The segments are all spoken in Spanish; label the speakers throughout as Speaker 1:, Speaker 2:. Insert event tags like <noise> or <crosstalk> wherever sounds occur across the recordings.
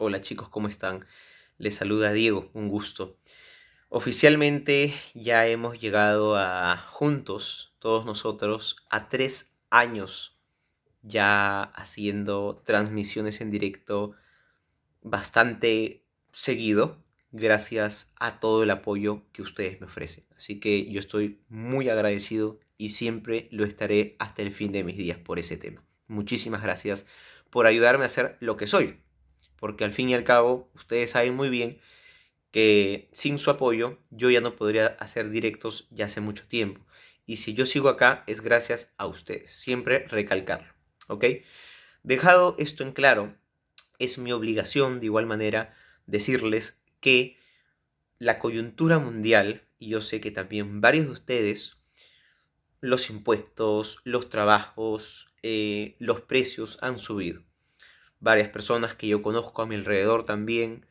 Speaker 1: Hola chicos, ¿cómo están? Les saluda Diego, un gusto. Oficialmente ya hemos llegado a juntos, todos nosotros, a tres años ya haciendo transmisiones en directo bastante seguido, gracias a todo el apoyo que ustedes me ofrecen. Así que yo estoy muy agradecido y siempre lo estaré hasta el fin de mis días por ese tema. Muchísimas gracias por ayudarme a ser lo que soy, porque al fin y al cabo ustedes saben muy bien que sin su apoyo yo ya no podría hacer directos ya hace mucho tiempo. Y si yo sigo acá es gracias a ustedes, siempre recalcarlo, ¿ok? Dejado esto en claro, es mi obligación de igual manera decirles que la coyuntura mundial, y yo sé que también varios de ustedes, los impuestos, los trabajos, eh, los precios han subido varias personas que yo conozco a mi alrededor también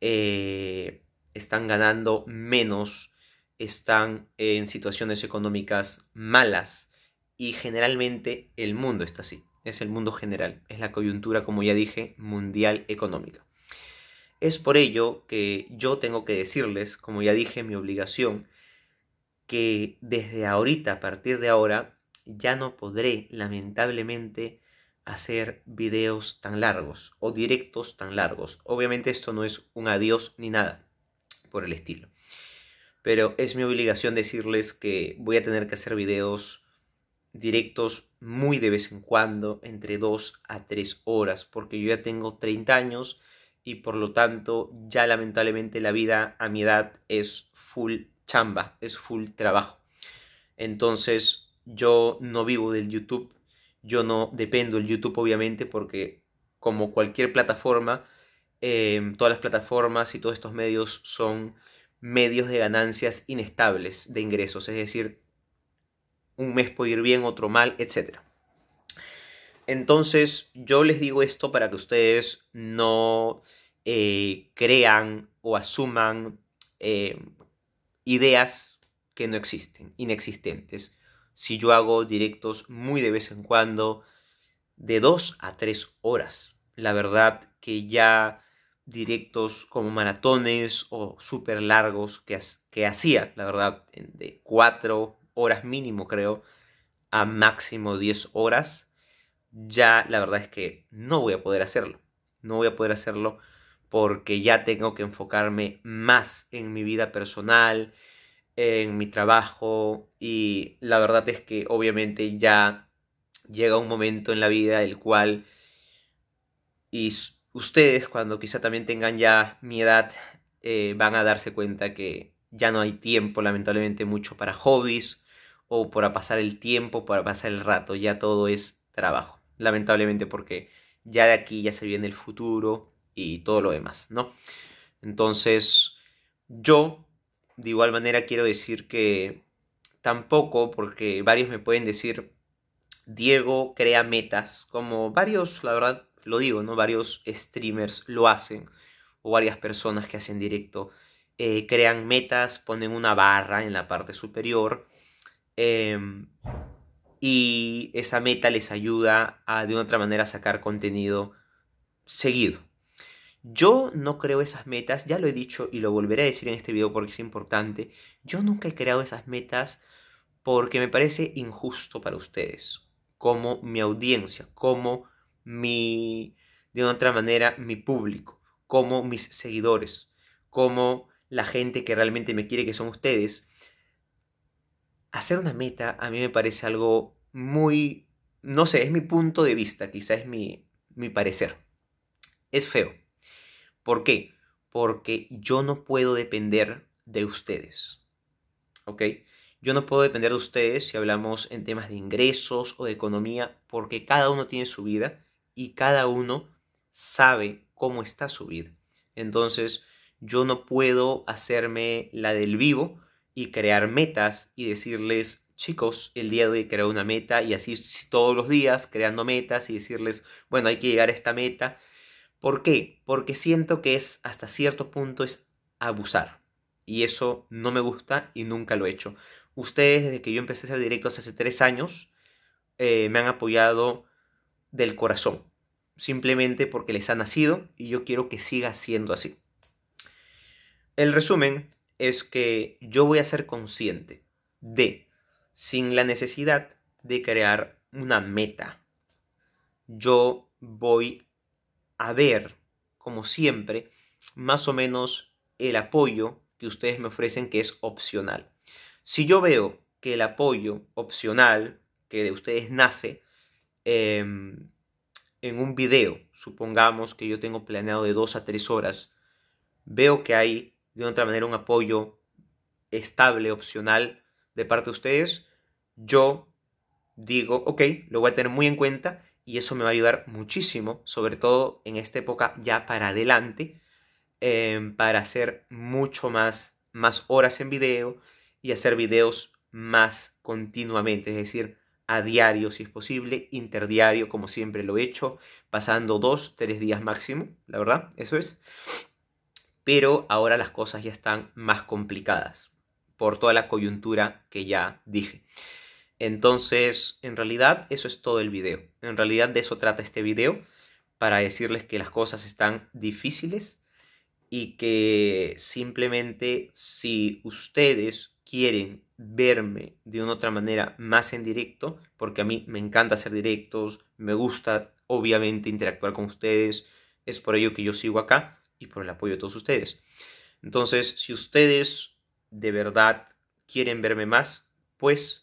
Speaker 1: eh, están ganando menos, están en situaciones económicas malas y generalmente el mundo está así, es el mundo general, es la coyuntura, como ya dije, mundial económica. Es por ello que yo tengo que decirles, como ya dije, mi obligación, que desde ahorita, a partir de ahora, ya no podré, lamentablemente, hacer videos tan largos o directos tan largos. Obviamente esto no es un adiós ni nada por el estilo. Pero es mi obligación decirles que voy a tener que hacer videos directos muy de vez en cuando, entre 2 a 3 horas, porque yo ya tengo 30 años y por lo tanto ya lamentablemente la vida a mi edad es full chamba, es full trabajo. Entonces yo no vivo del YouTube, yo no dependo del YouTube, obviamente, porque como cualquier plataforma, em, todas las plataformas y todos estos medios son medios de ganancias inestables de ingresos, es decir, un mes puede ir bien, otro mal, etc. Entonces, yo les digo esto para que ustedes no eh, crean o asuman em, ideas que no existen, inexistentes si yo hago directos muy de vez en cuando, de 2 a 3 horas. La verdad que ya directos como maratones o super largos que, que hacía, la verdad, de 4 horas mínimo creo, a máximo 10 horas, ya la verdad es que no voy a poder hacerlo. No voy a poder hacerlo porque ya tengo que enfocarme más en mi vida personal, en mi trabajo y la verdad es que obviamente ya llega un momento en la vida el cual y ustedes cuando quizá también tengan ya mi edad eh, van a darse cuenta que ya no hay tiempo lamentablemente mucho para hobbies o para pasar el tiempo, para pasar el rato, ya todo es trabajo lamentablemente porque ya de aquí ya se viene el futuro y todo lo demás, ¿no? Entonces yo de igual manera quiero decir que tampoco, porque varios me pueden decir, Diego crea metas, como varios, la verdad, lo digo, ¿no? Varios streamers lo hacen, o varias personas que hacen directo, eh, crean metas, ponen una barra en la parte superior, em, y esa meta les ayuda a de otra manera sacar contenido seguido. Yo no creo esas metas, ya lo he dicho y lo volveré a decir en este video porque es importante. Yo nunca he creado esas metas porque me parece injusto para ustedes, como mi audiencia, como mi, de otra manera, mi público, como mis seguidores, como la gente que realmente me quiere, que son ustedes. Hacer una meta a mí me parece algo muy, no sé, es mi punto de vista, quizás es mi, mi parecer. Es feo ¿Por qué? Porque yo no puedo depender de ustedes. ¿Ok? Yo no puedo depender de ustedes si hablamos en temas de ingresos o de economía, porque cada uno tiene su vida y cada uno sabe cómo está su vida. Entonces, yo no puedo hacerme la del vivo y crear metas y decirles, chicos, el día de hoy creo una meta y así todos los días creando metas y decirles, bueno, hay que llegar a esta meta ¿Por qué? Porque siento que es hasta cierto punto es abusar. Y eso no me gusta y nunca lo he hecho. Ustedes, desde que yo empecé a hacer directos hace tres años, eh, me han apoyado del corazón. Simplemente porque les ha nacido y yo quiero que siga siendo así. El resumen es que yo voy a ser consciente de, sin la necesidad de crear una meta, yo voy a ver, como siempre, más o menos el apoyo que ustedes me ofrecen que es opcional. Si yo veo que el apoyo opcional que de ustedes nace em, en un video, supongamos que yo tengo planeado de dos a tres horas, veo que hay de otra manera un apoyo estable, opcional de parte de ustedes, yo digo, ok, lo voy a tener muy en cuenta y eso me va a ayudar muchísimo, sobre todo en esta época ya para adelante, em, para hacer mucho más, más horas en video y hacer videos más continuamente, es decir, a diario si es posible, interdiario como siempre lo he hecho, pasando dos, tres días máximo, la verdad, eso es. Pero ahora las cosas ya están más complicadas por toda la coyuntura que ya dije. Entonces, en realidad, eso es todo el video. En realidad, de eso trata este video, para decirles que las cosas están difíciles y que simplemente si ustedes quieren verme de una otra manera más en directo, porque a mí me encanta hacer directos, me gusta obviamente interactuar con ustedes, es por ello que yo sigo acá y por el apoyo de todos ustedes. Entonces, si ustedes de verdad quieren verme más, pues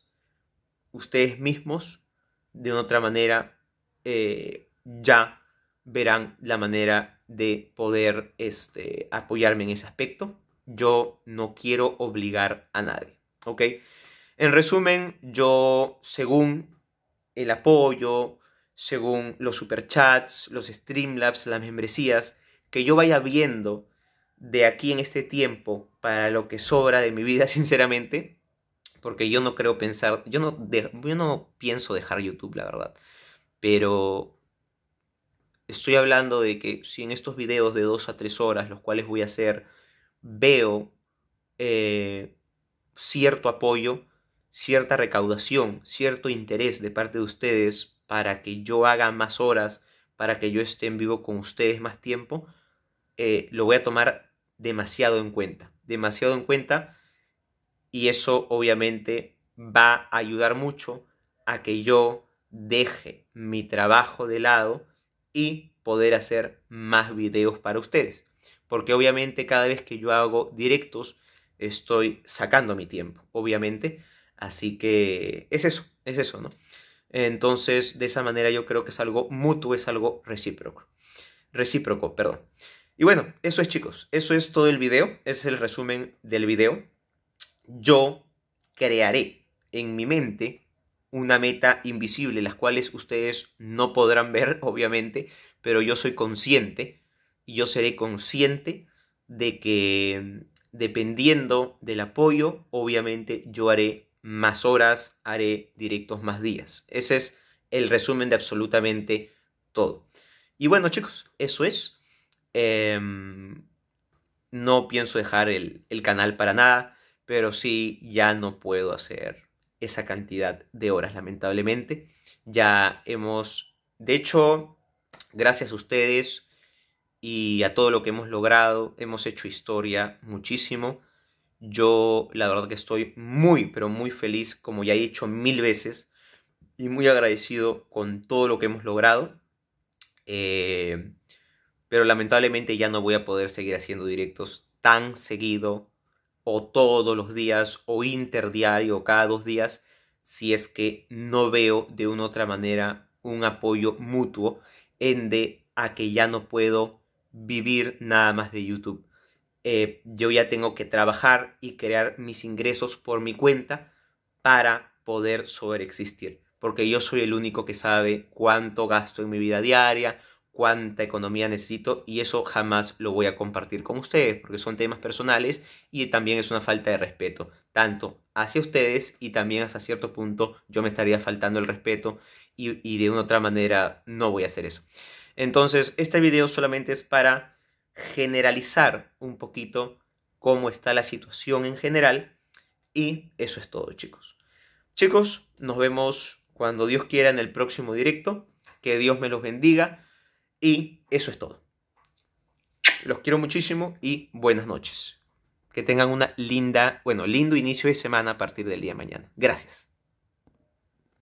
Speaker 1: ustedes mismos, de una otra manera, eh, ya verán la manera de poder este, apoyarme en ese aspecto. Yo no quiero obligar a nadie, ¿ok? En resumen, yo según el apoyo, según los superchats, los streamlabs, las membresías, que yo vaya viendo de aquí en este tiempo para lo que sobra de mi vida, <laughs> sinceramente, porque yo no creo pensar, yo no, yo no pienso dejar YouTube, la verdad, pero estoy hablando de que si en estos videos de 2 a 3 horas, los cuales voy a hacer, veo eh, cierto apoyo, cierta recaudación, cierto interés de parte de ustedes para que yo haga más horas, para que yo esté en vivo con ustedes más tiempo, eh, lo voy a tomar demasiado en cuenta, demasiado en cuenta y eso obviamente va a ayudar mucho a que yo deje mi trabajo de lado y poder hacer más videos para ustedes. Porque obviamente cada vez que yo hago directos estoy sacando mi tiempo, obviamente. Así que es eso, es eso, ¿no? Entonces, de esa manera yo creo que es algo mutuo, es algo recíproco. Recíproco, perdón. Y bueno, eso es chicos, eso es todo el video, ese es el resumen del video yo crearé en mi mente una meta invisible, las cuales ustedes no podrán ver, <laughs> obviamente, pero yo soy consciente y yo seré consciente de que dependiendo del apoyo, obviamente yo haré más horas, haré directos más días. Ese es el resumen de absolutamente todo. Y bueno, chicos, eso es. Em, no pienso dejar el canal para nada pero sí ya no puedo hacer esa cantidad de horas, lamentablemente. Ya hemos, de hecho, gracias a ustedes y a todo lo que hemos logrado, hemos hecho historia muchísimo. Yo la verdad que estoy muy, pero muy feliz, como ya he dicho mil veces, y muy agradecido con todo lo que hemos logrado. Eh, pero lamentablemente ya no voy a poder seguir haciendo directos tan seguido o todos los días o interdiario cada dos días si es que no veo de una otra manera un apoyo mutuo en de a ah, que ya no puedo vivir nada más de YouTube. Eh, yo ya tengo que trabajar y crear mis ingresos por mi cuenta para poder sobreexistir. Porque yo soy el único que sabe cuánto gasto en mi vida diaria, cuánta economía necesito y eso jamás lo voy a compartir con ustedes porque son temas personales y también es una falta de respeto, tanto hacia ustedes y también hasta cierto punto yo me estaría faltando el respeto y, de una otra manera no voy a hacer eso. Entonces, este video solamente es para generalizar un poquito cómo está la situación en general y eso es todo chicos. Chicos, nos vemos cuando Dios quiera en el próximo directo. Que Dios me los bendiga. Y eso es todo. Los quiero muchísimo y buenas noches. Que tengan una linda, bueno, lindo inicio de semana a partir del día de mañana. Gracias.